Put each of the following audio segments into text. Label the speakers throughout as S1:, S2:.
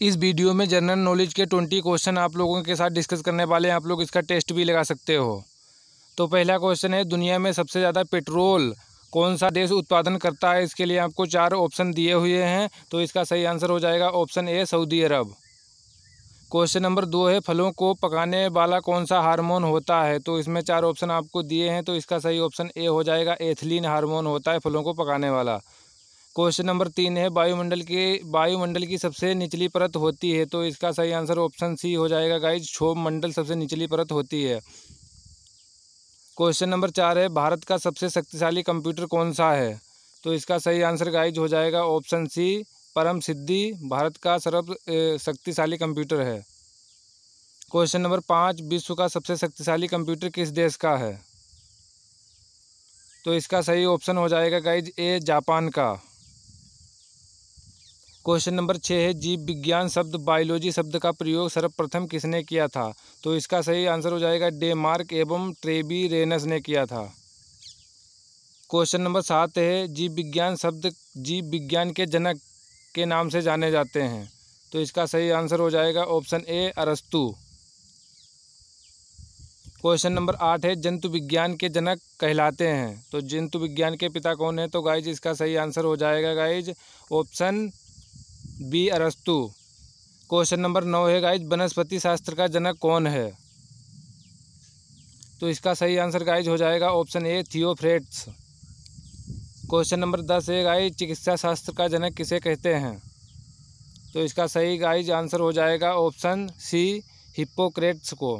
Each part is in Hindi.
S1: इस वीडियो में जनरल नॉलेज के ट्वेंटी क्वेश्चन आप लोगों के साथ डिस्कस करने वाले हैं आप लोग इसका टेस्ट भी लगा सकते हो तो पहला क्वेश्चन है दुनिया में सबसे ज़्यादा पेट्रोल कौन सा देश उत्पादन करता है इसके लिए आपको चार ऑप्शन दिए हुए हैं तो इसका सही आंसर हो जाएगा option A Saudi Arabia question number दो है फलों को पकाने वाला कौन सा हार्मोन होता है तो इसमें चार ऑप्शन आपको दिए हैं तो इसका सही ऑप्शन ए हो जाएगा एथिलीन हार्मोन होता है फलों को पकाने वाला क्वेश्चन नंबर तीन है वायुमंडल के वायुमंडल की सबसे निचली परत होती है तो इसका सही आंसर ऑप्शन सी हो जाएगा गाइज क्षोभ मंडल सबसे निचली परत होती है क्वेश्चन नंबर चार है भारत का सबसे शक्तिशाली कंप्यूटर कौन सा है तो इसका सही आंसर गाइज हो जाएगा ऑप्शन सी परम सिद्धि भारत का सर्व शक्तिशाली कंप्यूटर है क्वेश्चन नंबर पाँच विश्व का सबसे शक्तिशाली कंप्यूटर किस देश का है तो इसका सही ऑप्शन हो जाएगा गाइज ए जापान का क्वेश्चन नंबर छः है जीव विज्ञान शब्द बायोलॉजी शब्द का प्रयोग सर्वप्रथम किसने किया था तो इसका सही आंसर हो जाएगा डेमार्क एवं ट्रेबी रेनस ने किया था क्वेश्चन नंबर सात है जीव विज्ञान शब्द जीव विज्ञान के जनक के नाम से जाने जाते हैं तो इसका सही आंसर हो जाएगा ऑप्शन ए अरस्तु क्वेश्चन नंबर आठ है जंतु विज्ञान के जनक कहलाते हैं तो जंतु विज्ञान के पिता कौन है तो गाइज इसका सही आंसर हो जाएगा गाइज ऑप्शन बी अरस्तु क्वेश्चन नंबर नौ है गाइज वनस्पति शास्त्र का जनक कौन है तो इसका सही आंसर गाइज हो जाएगा option A Theophrastus question number दस है गाइज चिकित्सा शास्त्र का जनक किसे कहते हैं तो इसका सही गाइज आंसर हो जाएगा ऑप्शन सी हिप्पोक्रेट्स को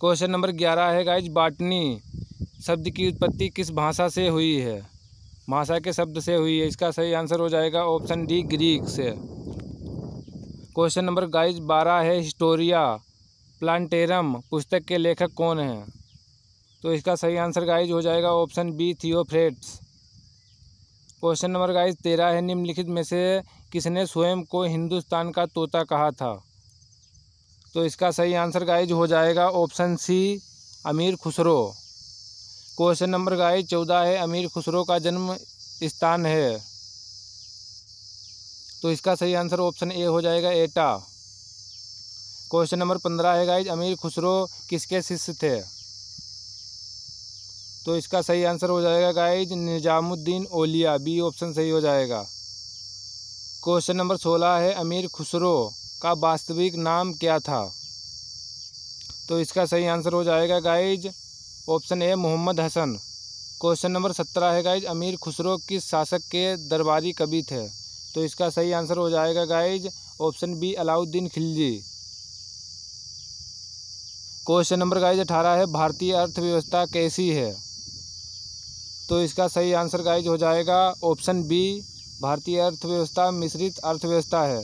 S1: क्वेश्चन नंबर ग्यारह है गाइज बाटनी शब्द की उत्पत्ति किस भाषा से हुई है भाषा के शब्द से हुई है इसका सही आंसर हो जाएगा ऑप्शन डी ग्रीक से क्वेश्चन नंबर गाइज बारह है हिस्टोरिया प्लांटेरम पुस्तक के लेखक कौन हैं तो इसका सही आंसर गाइज हो जाएगा option B Theophrastus question number guys तेरह है निम्नलिखित में से किसने स्वयं को हिंदुस्तान का तोता कहा था तो इसका सही आंसर गाइज हो जाएगा ऑप्शन सी अमीर खुसरो क्वेश्चन नंबर गाइस चौदह है अमीर खुसरो का जन्म स्थान है तो इसका सही आंसर ऑप्शन ए हो जाएगा एटा क्वेश्चन नंबर पंद्रह है गाइज अमीर खुसरो किसके शिष्य थे तो इसका सही आंसर हो जाएगा गाइज निजामुद्दीन ओलिया बी ऑप्शन सही हो जाएगा क्वेश्चन नंबर सोलह है अमीर खुसरो का वास्तविक नाम क्या था तो इसका सही आंसर हो जाएगा guys option A Mohammad Hasan question number सत्रह है गाइज अमीर खुसरो किस शासक के दरबारी कवि थे तो इसका सही आंसर हो जाएगा guys option B Alauddin Khilji question number guys अठारह है भारतीय अर्थव्यवस्था कैसी है तो इसका सही आंसर गाइज हो जाएगा ऑप्शन बी भारतीय अर्थव्यवस्था मिश्रित अर्थव्यवस्था है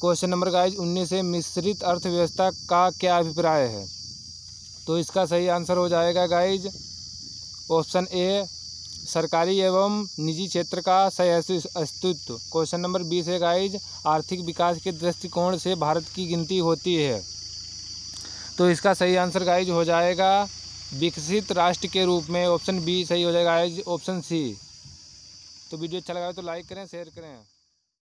S1: क्वेश्चन नंबर गाइज उन्नीस है मिश्रित अर्थव्यवस्था का क्या अभिप्राय है तो इसका सही आंसर हो जाएगा गाइज ऑप्शन ए सरकारी एवं निजी क्षेत्र का सही अस्तित्व क्वेश्चन नंबर बीस है गाइज आर्थिक विकास के दृष्टिकोण से भारत की गिनती होती है तो इसका सही आंसर गाइज हो जाएगा विकसित राष्ट्र के रूप में ऑप्शन बी सही हो जाएगा गाइज ऑप्शन सी तो वीडियो अच्छा लगा तो लाइक करें शेयर करें